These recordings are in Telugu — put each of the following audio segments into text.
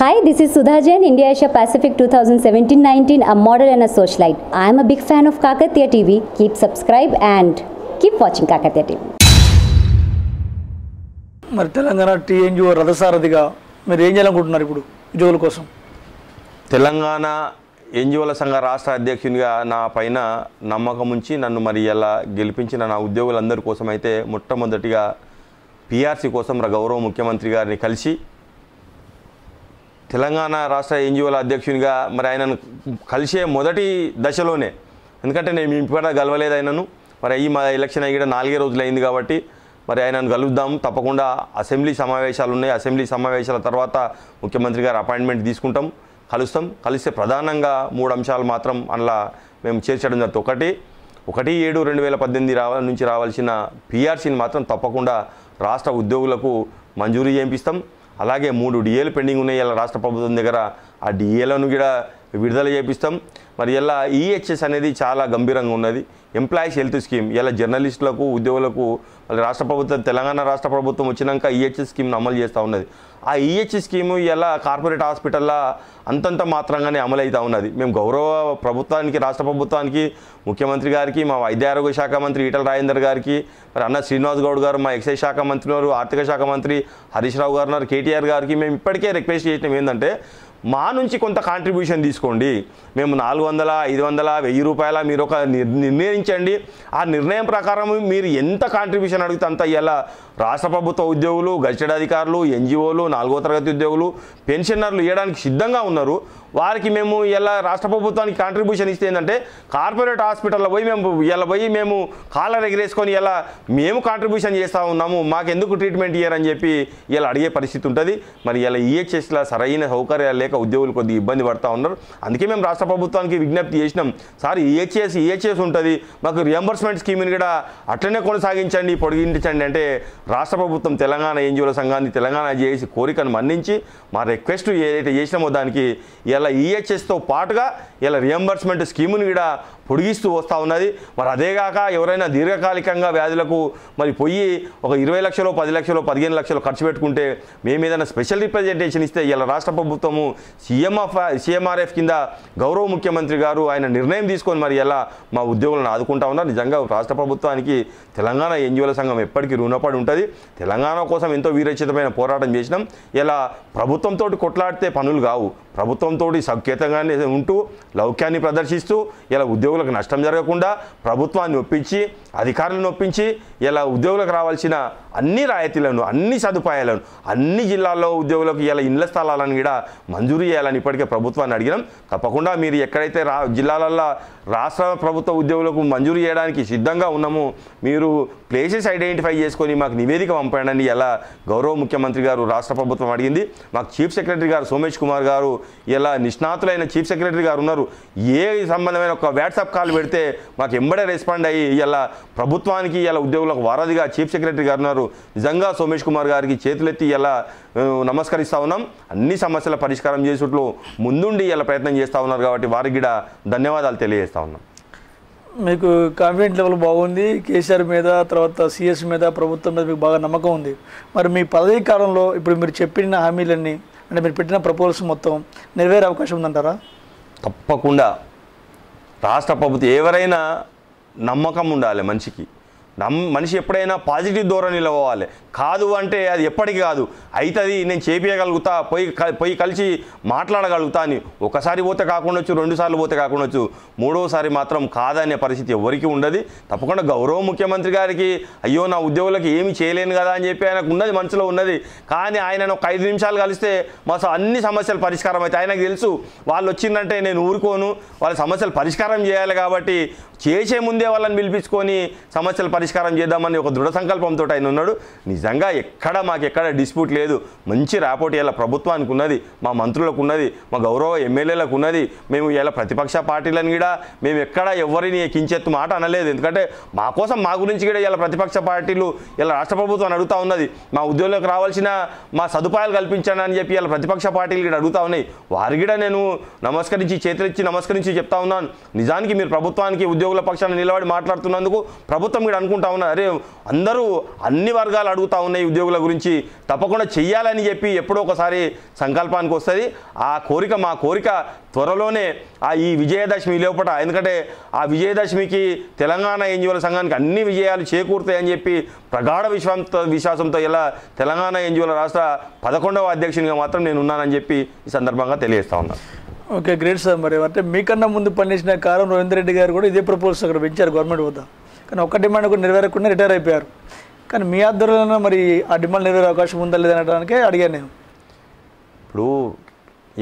Hi, this is Sudha Jain, India Asia Pacific 2017-19, a model and a socialite. I am a big fan of Kakatiya TV. Keep subscribe and keep watching Kakatiya TV. మరి తెలంగాణ టీఎన్జిఓ రథసారథిగా మీరు ఏం చేయాలనుకుంటున్నారు ఇప్పుడు ఉద్యోగుల కోసం తెలంగాణ ఎన్జిఓల సంఘ రాష్ట్ర అధ్యక్షునిగా నా పైన నమ్మకం ఉంచి నన్ను మరి ఇలా గెలిపించిన నా ఉద్యోగులందరి కోసం అయితే మొట్టమొదటిగా పిఆర్సీ కోసం గౌరవ ముఖ్యమంత్రి గారిని కలిసి తెలంగాణ రాష్ట్ర ఎన్జిఓల అధ్యక్షునిగా మరి ఆయనను కలిసే మొదటి దశలోనే ఎందుకంటే నేను ఇంపడ గలవలేదు ఆయనను మరి ఈ మా ఎలక్షన్ అయ్యి నాలుగే రోజులు అయింది కాబట్టి మరి ఆయనను కలుద్దాం తప్పకుండా అసెంబ్లీ సమావేశాలు ఉన్నాయి అసెంబ్లీ సమావేశాల తర్వాత ముఖ్యమంత్రి గారు అపాయింట్మెంట్ తీసుకుంటాం కలుస్తాం కలిస్తే ప్రధానంగా మూడు అంశాలు మాత్రం అందులో మేము చేర్చడం జరుగుతుంది ఒకటి ఒకటి ఏడు రెండు వేల పద్దెనిమిది రావాల నుంచి రావాల్సిన పీఆర్సీని మాత్రం తప్పకుండా రాష్ట్ర ఉద్యోగులకు మంజూరు చేయిస్తాం అలాగే మూడు డిఏలు పెండింగ్ ఉన్నాయి ఇలా రాష్ట్ర ప్రభుత్వం దగ్గర ఆ డిఏలను కూడా విడుదల చేపిస్తాం మరి ఇలా ఈహెచ్ఎస్ e అనేది చాలా గంభీరంగా ఉన్నది ఎంప్లాయీస్ హెల్త్ స్కీమ్ ఇలా జర్నలిస్టులకు ఉద్యోగులకు మళ్ళీ రాష్ట్ర ప్రభుత్వం తెలంగాణ రాష్ట్ర ప్రభుత్వం వచ్చినాక ఈహెచ్ఎస్ e స్కీమ్ను అమలు చేస్తూ ఉన్నది ఆ ఈహెచ్ e e స్కీము ఇలా కార్పొరేట్ హాస్పిటల్లో అంతంత మాత్రంగానే అమలవుతూ ఉన్నది మేము గౌరవ ప్రభుత్వానికి రాష్ట్ర ప్రభుత్వానికి ముఖ్యమంత్రి గారికి మా వైద్య ఆరోగ్య శాఖ మంత్రి ఈటల రాజేందర్ గారికి మరి అన్న శ్రీనివాస్ గౌడ్ గారు మా ఎక్సైజ్ శాఖ మంత్రి ఆర్థిక శాఖ మంత్రి హరీష్ రావు గారు కేటీఆర్ గారికి మేము ఇప్పటికే రిక్వెస్ట్ చేసినాం ఏంటంటే మా నుంచి కొంత కాంట్రిబ్యూషన్ తీసుకోండి మేము నాలుగు వందల ఐదు వందల వెయ్యి రూపాయల మీరు ఒక నిర్ణయించండి ఆ నిర్ణయం ప్రకారం మీరు ఎంత కాంట్రిబ్యూషన్ అడిగితే అంత ఇలా రాష్ట్ర ప్రభుత్వ ఉద్యోగులు గజెడ్ అధికారులు ఎన్జిఓలు నాలుగో తరగతి ఉద్యోగులు పెన్షనర్లు ఇవ్వడానికి సిద్ధంగా ఉన్నారు వారికి మేము ఇలా రాష్ట్ర ప్రభుత్వానికి కాంట్రిబ్యూషన్ ఇస్తే ఏంటంటే కార్పొరేట్ హాస్పిటల్లో పోయి మేము ఇలా పోయి మేము కాలర్ ఎగరేసుకొని ఇలా మేము కాంట్రిబ్యూషన్ చేస్తూ ఉన్నాము మాకు ఎందుకు ట్రీట్మెంట్ ఇయ్యారని చెప్పి ఇలా అడిగే పరిస్థితి ఉంటుంది మరి ఇలా e ఈహెచ్ఎస్లో సరైన సౌకర్యాలు లేక ఉద్యోగులు కొద్దిగా ఇబ్బంది పడుతూ ఉన్నారు అందుకే మేము రాష్ట్ర ప్రభుత్వానికి విజ్ఞప్తి చేసినాం sir EHS e EHS e ఉంటుంది మాకు రియంబర్స్మెంట్ స్కీమ్ని కూడా అట్లనే కొనసాగించండి పొడిగించండి అంటే రాష్ట్ర ప్రభుత్వం తెలంగాణ ఎన్జిఓల సంఘాన్ని తెలంగాణ చేసి కోరికను మన్నించి మా రిక్వెస్ట్ ఏదైతే చేసినామో దానికి ఇలా ఇలా ఈహెచ్ఎస్తో e పాటుగా ఇలా రియంబర్స్మెంట్ స్కీమును కూడా పొడిగిస్తూ వస్తూ ఉన్నది మరి అదేగాక ఎవరైనా దీర్ఘకాలికంగా వ్యాధులకు మరి పోయి ఒక ఇరవై లక్షలు పది లక్షలు పదిహేను లక్షలు ఖర్చు పెట్టుకుంటే మేము ఏదైనా స్పెషల్ రిప్రజెంటేషన్ ఇస్తే ఇలా రాష్ట్ర ప్రభుత్వము సీఎంఎఫ్ సీఎంఆర్ఎఫ్ కింద గౌరవ ముఖ్యమంత్రి గారు ఆయన నిర్ణయం తీసుకొని మరి ఎలా మా ఉద్యోగులను ఆదుకుంటా ఉన్నారు నిజంగా రాష్ట్ర ప్రభుత్వానికి తెలంగాణ ఎన్జిఓల సంఘం ఎప్పటికీ రుణపడి ఉంటుంది తెలంగాణ కోసం ఎంతో వీరచితమైన పోరాటం చేసినాం ఇలా ప్రభుత్వంతో కొట్లాడితే పనులు కావు ప్రభుత్వంతో సంకేతంగానే ఉంటూ లౌక్యాన్ని ప్రదర్శిస్తూ ఇలా ఉద్యోగులు ఉద్యోగులకు నష్టం జరగకుండా ప్రభుత్వాన్ని ఒప్పించి అధికారులను ఒప్పించి ఇలా ఉద్యోగులకు రావాల్సిన అన్ని రాయితీలను అన్ని సదుపాయాలను అన్ని జిల్లాల్లో ఉద్యోగులకు ఇలా ఇళ్ల స్థలాలను కూడా మంజూరు చేయాలని ఇప్పటికే ప్రభుత్వాన్ని అడిగినాం తప్పకుండా మీరు ఎక్కడైతే రా జిల్లాలలో రాష్ట్ర ప్రభుత్వ ఉద్యోగులకు మంజూరు చేయడానికి సిద్ధంగా ఉన్నాము మీరు ప్లేసెస్ ఐడెంటిఫై చేసుకొని మాకు నివేదిక పంపండి ఎలా గౌరవ ముఖ్యమంత్రి గారు రాష్ట్ర ప్రభుత్వం అడిగింది మాకు చీఫ్ సెక్రటరీ గారు సోమేష్ కుమార్ గారు ఇలా నిష్ణాతులైన చీఫ్ సెక్రటరీ గారు ఉన్నారు ఏ సంబంధమైన ఒక వాట్సాప్ వాట్సాప్ కాల్ పెడితే మాకు ఎంబడే రెస్పాండ్ అయ్యి ఇలా ప్రభుత్వానికి ఇలా ఉద్యోగులకు వారధిగా చీఫ్ సెక్రటరీ గారు ఉన్నారు నిజంగా సోమేష్ కుమార్ గారికి చేతులెత్తి ఇలా నమస్కరిస్తూ ఉన్నాం అన్ని సమస్యల పరిష్కారం చేసేట్లు ముందుండి ఇలా ప్రయత్నం చేస్తూ ఉన్నారు కాబట్టి వారికి కూడా ధన్యవాదాలు తెలియజేస్తూ ఉన్నాం మీకు కాన్ఫిడెంట్ లెవెల్ బాగుంది కేసీఆర్ మీద తర్వాత సిఎస్ మీద ప్రభుత్వం మీద మీకు బాగా నమ్మకం ఉంది మరి మీ పదవీ కాలంలో ఇప్పుడు మీరు చెప్పిన హామీలన్నీ అంటే మీరు పెట్టిన ప్రపోజల్స్ మొత్తం నెరవేరే అవకాశం ఉందంటారా తప్పకుండా రాష్ట్ర ప్రభుత్వం ఎవరైనా నమ్మకం ఉండాలి మనిషికి నమ్ మనిషి ఎప్పుడైనా పాజిటివ్ దూరం నిలవాలి కాదు అంటే అది ఎప్పటికీ కాదు అవుతుంది నేను చేపించగలుగుతా పోయి పోయి కలిసి మాట్లాడగలుగుతా అని ఒకసారి పోతే వచ్చు రెండుసార్లు పోతే వచ్చు మూడోసారి మాత్రం కాదనే పరిస్థితి ఎవరికి ఉండదు తప్పకుండా గౌరవ ముఖ్యమంత్రి గారికి అయ్యో నా ఉద్యోగులకు ఏమి చేయలేను కదా అని చెప్పి ఆయనకు ఉన్నది మనసులో ఉన్నది కానీ ఆయన ఒక ఐదు నిమిషాలు కలిస్తే మా అన్ని సమస్యలు పరిష్కారం అయితే ఆయనకు తెలుసు వాళ్ళు వచ్చిందంటే నేను ఊరుకోను వాళ్ళ సమస్యలు పరిష్కారం చేయాలి కాబట్టి చేసే ముందే వాళ్ళని పిలిపించుకొని సమస్యలు పరిష్కారం పరిష్కారం చేద్దామని ఒక దృఢ సంకల్పంతో ఆయన ఉన్నాడు నిజంగా ఎక్కడ మాకెక్కడ డిస్ప్యూట్ లేదు మంచి రాపోటీ ఇలా ప్రభుత్వానికి ఉన్నది మా మంత్రులకు ఉన్నది మా గౌరవ ఎమ్మెల్యేలకు ఉన్నది మేము ఇలా ప్రతిపక్ష పార్టీలను కూడా మేము ఎక్కడ ఎవరిని కించెత్తు మాట అనలేదు ఎందుకంటే మా కోసం మా గురించి కూడా ఇలా ప్రతిపక్ష పార్టీలు ఇలా రాష్ట్ర ప్రభుత్వాన్ని అడుగుతూ ఉన్నది మా ఉద్యోగులకు రావాల్సిన మా సదుపాయాలు కల్పించాను అని చెప్పి ఇలా ప్రతిపక్ష పార్టీలు కూడా అడుగుతూ ఉన్నాయి వారి కూడా నేను నమస్కరించి చేతులిచ్చి నమస్కరించి చెప్తా ఉన్నాను నిజానికి మీరు ప్రభుత్వానికి ఉద్యోగుల పక్షాన్ని నిలబడి మాట్లాడుతున్నందుకు ప్రభుత్వం కూడా అనుకుంటా ఉన్నా అరే అందరూ అన్ని వర్గాలు అడుగుతూ ఉన్నాయి ఉద్యోగుల గురించి తప్పకుండా చెయ్యాలని చెప్పి ఎప్పుడో ఒకసారి సంకల్పానికి వస్తుంది ఆ కోరిక మా కోరిక త్వరలోనే ఆ ఈ విజయదశమి లోపల ఎందుకంటే ఆ విజయదశమికి తెలంగాణ ఎన్జిఓల సంఘానికి అన్ని విజయాలు చేకూరుతాయని చెప్పి ప్రగాఢ విశ్వాంత విశ్వాసంతో ఇలా తెలంగాణ ఎన్జిఓల రాష్ట్ర పదకొండవ అధ్యక్షునిగా మాత్రం నేను ఉన్నానని చెప్పి ఈ సందర్భంగా తెలియజేస్తా ఉన్నాను ఓకే గ్రేట్ సార్ మరి అంటే మీకన్నా ముందు పనిచేసిన కారం రవీంద్ర రెడ్డి గారు కూడా ఇదే ప్రపోజల్స్ అక్కడ పెంచారు గవర్నమెంట్ వద్ద కానీ ఒక్క డిమాండ్ కూడా నెరవేరకుండా రిటైర్ అయిపోయారు కానీ మీ ఆధ్వర్యంలో మరి ఆ డిమాండ్ నెరవేరే అవకాశం ఉందా లేదనడానికే అడిగాను నేను ఇప్పుడు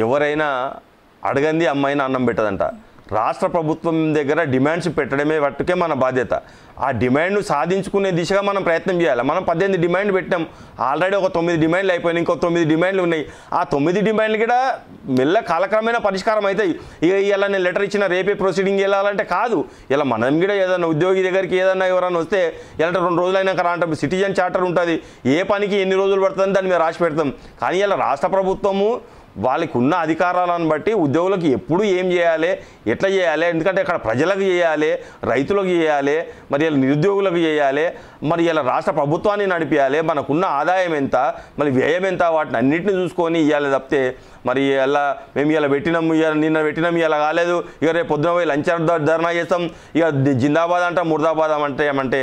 ఎవరైనా అడగంది అమ్మాయిని అన్నం పెట్టదంట రాష్ట్ర ప్రభుత్వం దగ్గర డిమాండ్స్ పెట్టడమే పట్టుకే మన బాధ్యత ఆ డిమాండ్ను సాధించుకునే దిశగా మనం ప్రయత్నం చేయాలి మనం పద్దెనిమిది డిమాండ్ పెట్టాం ఆల్రెడీ ఒక తొమ్మిది డిమాండ్లు అయిపోయినాయి ఇంకో తొమ్మిది డిమాండ్లు ఉన్నాయి ఆ తొమ్మిది డిమాండ్లు కూడా మెల్ల కాలక్రమైన పరిష్కారం అవుతాయి ఇక ఇలా నేను లెటర్ ఇచ్చిన రేపే ప్రొసీడింగ్ వెళ్ళాలంటే కాదు ఇలా మనం కూడా ఏదైనా ఉద్యోగి దగ్గరికి ఏదైనా ఎవరైనా వస్తే ఇలా రెండు రోజులైనాక రాంటాం సిటిజన్ చార్టర్ ఉంటుంది ఏ పనికి ఎన్ని రోజులు పడుతుంది దాన్ని మేము రాసి పెడతాం కానీ ఇలా రాష్ట్ర ప్రభుత్వము వాళ్ళకి ఉన్న అధికారాలను బట్టి ఉద్యోగులకు ఎప్పుడు ఏం చేయాలి ఎట్లా చేయాలి ఎందుకంటే ఇక్కడ ప్రజలకు చేయాలి రైతులకు చేయాలి మరి ఇలా నిరుద్యోగులకు చేయాలి మరి ఇలా రాష్ట్ర ప్రభుత్వాన్ని నడిపించాలి మనకున్న ఆదాయం ఎంత మరి వ్యయం ఎంత వాటిని అన్నింటిని చూసుకొని ఇవ్వాలి తప్పితే మరి ఇలా మేము ఇలా పెట్టినాము ఇలా నిన్న పెట్టినాము ఇలా కాలేదు ఇక రేపు పొద్దున పోయి లంచ్ ధర్నా చేస్తాం ఇక జిందాబాద్ అంట ముర్దాబాద్ అంటే ఏమంటే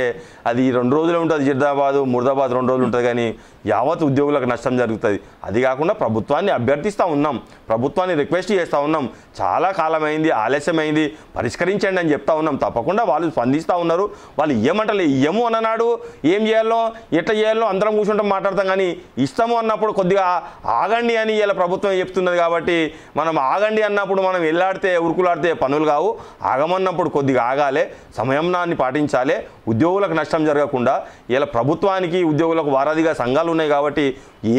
అది రెండు రోజులు ఉంటుంది జిందాబాదు ముర్దాబాద్ రెండు రోజులు ఉంటుంది కానీ యావత్ ఉద్యోగులకు నష్టం జరుగుతుంది అది కాకుండా ప్రభుత్వాన్ని అభ్యర్థిస్తాం ఉన్నాం ప్రభుత్వాన్ని రిక్వెస్ట్ చేస్తూ ఉన్నాం చాలా కాలమైంది ఆలస్యమైంది పరిష్కరించండి అని చెప్తా ఉన్నాం తప్పకుండా వాళ్ళు స్పందిస్తూ ఉన్నారు వాళ్ళు ఏమంటలే ఏము అన్ననాడు ఏం చేయాలో ఎట్లా చేయాలో అందరం కూర్చుంటాం మాట్లాడతాం కానీ ఇస్తాము అన్నప్పుడు కొద్దిగా ఆగండి అని ఇలా ప్రభుత్వం చెప్తున్నది కాబట్టి మనం ఆగండి అన్నప్పుడు మనం వెళ్ళాడితే ఉరుకులాడితే పనులు కావు ఆగమన్నప్పుడు కొద్దిగా ఆగాలి నాన్ని పాటించాలి ఉద్యోగులకు నష్టం జరగకుండా ఇలా ప్రభుత్వానికి ఉద్యోగులకు వారాదిగా సంఘాలు ఉన్నాయి కాబట్టి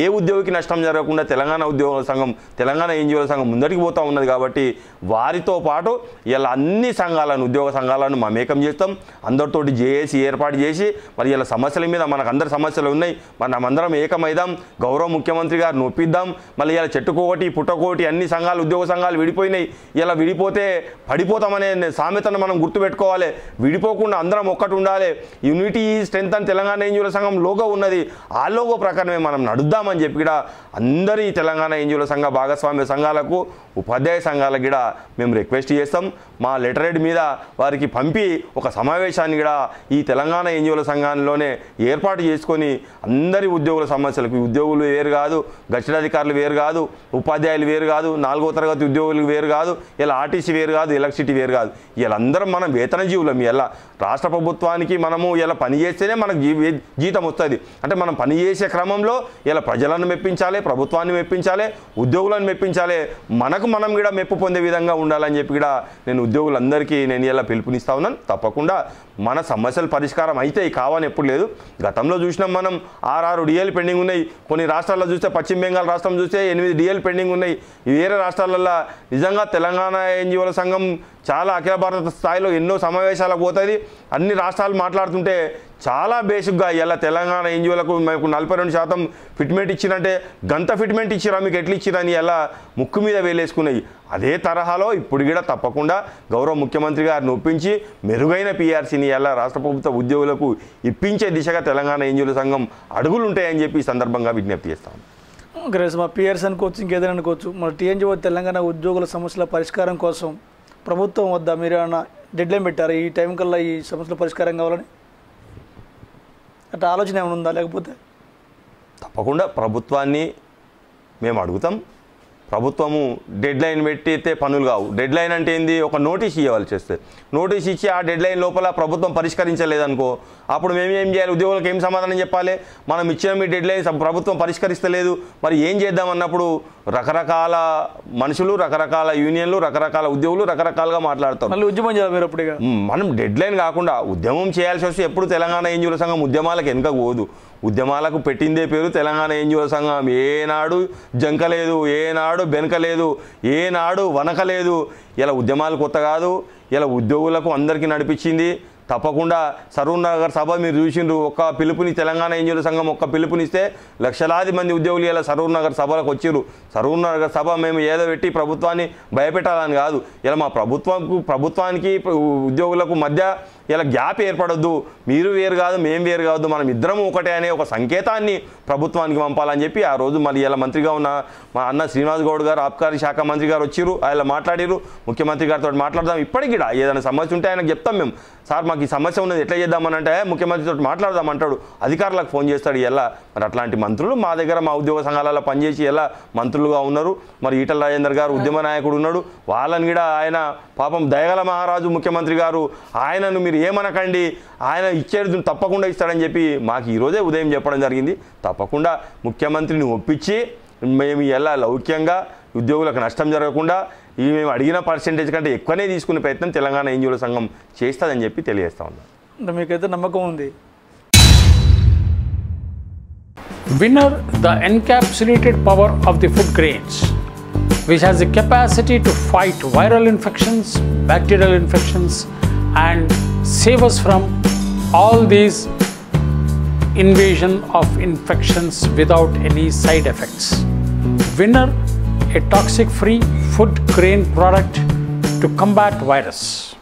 ఏ ఉద్యోగికి నష్టం జరగకుండా తెలంగాణ ఉద్యోగుల సంఘం తెలంగాణ ఎన్జిఓల సంఘం ముందరికి పోతూ ఉన్నది కాబట్టి వారితో పాటు ఇలా అన్ని సంఘాలను ఉద్యోగ సంఘాలను మమేకం చేస్తాం అందరితోటి జేఏసీ ఏర్పాటు చేసి మరి ఇలా సమస్యల మీద మనకు అందరి సమస్యలు ఉన్నాయి మనమందరం ఏకమైదాం గౌరవ ముఖ్యమంత్రి గారు నొప్పిద్దాం మళ్ళీ ఇలా చెట్టుకోటి పుట్టకోటి అన్ని సంఘాలు ఉద్యోగ సంఘాలు విడిపోయినాయి ఇలా విడిపోతే పడిపోతామనే సామెతను మనం గుర్తుపెట్టుకోవాలి విడిపోకుండా అందరం ఒక్కటి ఉండాలి యూనిటీ స్ట్రెంగ్త్ అని తెలంగాణ ఎన్జిఓల సంఘం లోగో ఉన్నది ఆ లోగో ప్రకారమే మనం నడుద్దాం చేద్దామని చెప్పి ఇక్కడ అందరి తెలంగాణ ఎన్జిఓల సంఘ భాగస్వామ్య సంఘాలకు ఉపాధ్యాయ సంఘాలకు కూడా మేము రిక్వెస్ట్ చేస్తాం మా లెటరేట్ మీద వారికి పంపి ఒక సమావేశాన్ని కూడా ఈ తెలంగాణ ఎన్జిఓల సంఘాలలోనే ఏర్పాటు చేసుకొని అందరి ఉద్యోగుల సమస్యలకు ఉద్యోగులు వేరు కాదు గచ్చడాధికారులు వేరు కాదు ఉపాధ్యాయులు వేరు కాదు నాలుగో తరగతి ఉద్యోగులు వేరు కాదు ఇలా ఆర్టీసీ వేరు కాదు ఎలక్ట్రిసిటీ వేరు కాదు వీళ్ళందరం మనం వేతన జీవులం ఇలా రాష్ట్ర ప్రభుత్వానికి మనము ఇలా పనిచేస్తేనే మనకు జీతం వస్తుంది అంటే మనం పనిచేసే క్రమంలో ఇలా ప్రజలను మెప్పించాలి ప్రభుత్వాన్ని మెప్పించాలి ఉద్యోగులను మెప్పించాలి మనకు ప్రజలకు మనం కూడా మెప్పు పొందే విధంగా ఉండాలని చెప్పి కూడా నేను ఉద్యోగులందరికీ నేను ఇలా పిలుపునిస్తా ఉన్నాను తప్పకుండా మన సమస్యలు పరిష్కారం అయితే కావని ఎప్పుడు లేదు గతంలో చూసినాం మనం ఆరు డిఎల్ పెండింగ్ ఉన్నాయి కొన్ని రాష్ట్రాల్లో చూస్తే పశ్చిమ బెంగాల్ రాష్ట్రం చూస్తే ఎనిమిది డిఎల్ పెండింగ్ ఉన్నాయి వేరే రాష్ట్రాలలో నిజంగా తెలంగాణ ఎన్జిఓల సంఘం చాలా అఖిల భారత స్థాయిలో ఎన్నో సమావేశాలకు పోతుంది అన్ని రాష్ట్రాలు మాట్లాడుతుంటే చాలా బేసిక్గా ఇలా తెలంగాణ ఎన్జిఓలకు మాకు నలభై రెండు శాతం ఫిట్మెంట్ ఇచ్చినంటే గంత ఫిట్మెంట్ ఇచ్చిరా మీకు ఎట్లా అని ఎలా ముక్కు మీద వేలేసుకున్నాయి అదే తరహాలో ఇప్పుడు కూడా తప్పకుండా గౌరవ ముఖ్యమంత్రి గారిని ఒప్పించి మెరుగైన పీఆర్సీని ఎలా రాష్ట్ర ప్రభుత్వ ఉద్యోగులకు ఇప్పించే దిశగా తెలంగాణ ఏంజుల సంఘం అడుగులు ఉంటాయని చెప్పి ఈ సందర్భంగా విజ్ఞప్తి చేస్తాం గ్రేస్ మా పీఆర్సీ అనుకోవచ్చు ఇంకేదైనా అనుకోవచ్చు మన టీఎన్జిఓ తెలంగాణ ఉద్యోగుల సమస్యల పరిష్కారం కోసం ప్రభుత్వం వద్ద మీరు ఏమైనా డెడ్లైన్ పెట్టారు ఈ టైం కల్లా ఈ సమస్యల పరిష్కారం కావాలని అట్లా ఆలోచన ఏమైనా ఉందా లేకపోతే తప్పకుండా ప్రభుత్వాన్ని మేము అడుగుతాం ప్రభుత్వము డెడ్ లైన్ పెట్టితే పనులు కావు డెడ్ లైన్ అంటే ఏంది ఒక నోటీస్ ఇవ్వాల్సి వస్తే నోటీస్ ఇచ్చి ఆ డెడ్ లైన్ లోపల ప్రభుత్వం పరిష్కరించలేదనుకో అప్పుడు మేము ఏం చేయాలి ఉద్యోగులకు ఏం సమాధానం చెప్పాలి మనం ఇచ్చిన మీ డెడ్ లైన్ ప్రభుత్వం పరిష్కరిస్తలేదు మరి ఏం చేద్దాం అన్నప్పుడు రకరకాల మనుషులు రకరకాల యూనియన్లు రకరకాల ఉద్యోగులు రకరకాలుగా మాట్లాడతారు మళ్ళీ ఉద్యమం చేయాలి మీరు అప్పుడు మనం డెడ్ లైన్ కాకుండా ఉద్యమం చేయాల్సి వస్తే ఎప్పుడు తెలంగాణ ఎన్జిఓల సంఘం ఉద్యమాలకు వెనుక పోదు ఉద్యమాలకు పెట్టిందే పేరు తెలంగాణ ఎన్జిఓల సంఘం ఏనాడు జంకలేదు ఏనాడు బెనకలేదు ఏనాడు వనకలేదు ఇలా ఉద్యమాలు కొత్త కాదు ఇలా ఉద్యోగులకు అందరికీ నడిపించింది తప్పకుండా సరూర్ నగర్ సభ మీరు చూసిండ్రు ఒక్క పిలుపుని తెలంగాణ ఇంజనీర్ల సంఘం ఒక్క పిలుపునిస్తే లక్షలాది మంది ఉద్యోగులు ఇలా సరూర్ నగర్ సభలకు వచ్చిర్రు సరూర్ నగర్ సభ మేము ఏదో పెట్టి ప్రభుత్వాన్ని భయపెట్టాలని కాదు ఇలా మా ప్రభుత్వంకు ప్రభుత్వానికి ఉద్యోగులకు మధ్య ఇలా గ్యాప్ ఏర్పడద్దు మీరు వేరు కాదు మేము వేరు కాదు మనం ఇద్దరం ఒకటే అనే ఒక సంకేతాన్ని ప్రభుత్వానికి పంపాలని చెప్పి ఆ రోజు మళ్ళీ ఇలా మంత్రిగా ఉన్న మా అన్న శ్రీనివాస్ గౌడ్ గారు ఆబ్కారీ శాఖ మంత్రి గారు వచ్చిరు ఆయన మాట్లాడిరు ముఖ్యమంత్రి గారితో మాట్లాడదాం ఇప్పటికి ఏదైనా సమస్య ఉంటే ఆయనకు చెప్తాం మేము సార్ మాకు మాకు ఈ సమస్య ఉన్నది ఎట్లా చేద్దామనంటే ముఖ్యమంత్రితో మాట్లాడదామంటాడు అధికారులకు ఫోన్ చేస్తాడు ఎలా మరి అట్లాంటి మంత్రులు మా దగ్గర మా ఉద్యోగ సంఘాలలో పనిచేసి ఎలా మంత్రులుగా ఉన్నారు మరి ఈటల రాజేందర్ గారు ఉద్యమ నాయకుడు ఉన్నాడు వాళ్ళని కూడా ఆయన పాపం దయగల మహారాజు ముఖ్యమంత్రి గారు ఆయనను మీరు ఏమనకండి ఆయన ఇచ్చేది తప్పకుండా ఇస్తాడని చెప్పి మాకు ఈరోజే ఉదయం చెప్పడం జరిగింది తప్పకుండా ముఖ్యమంత్రిని ఒప్పించి మేము ఎలా లౌక్యంగా ఉద్యోగులకు నష్టం జరగకుండా ఇవి మేము అడిగిన పర్సెంటేజ్ కంటే ఎక్కువనే తీసుకునే ప్రయత్నం తెలంగాణ ఎన్జిఓల సంఘం చేస్తుందని చెప్పి తెలియజేస్తా ఉన్నాం మీకైతే నమ్మకం ఉంది winner the encapsulated power of the food grains which has the capacity to fight viral infections bacterial infections and save us from all these invasion of infections without any side effects winner a toxic-free food grain product to combat virus.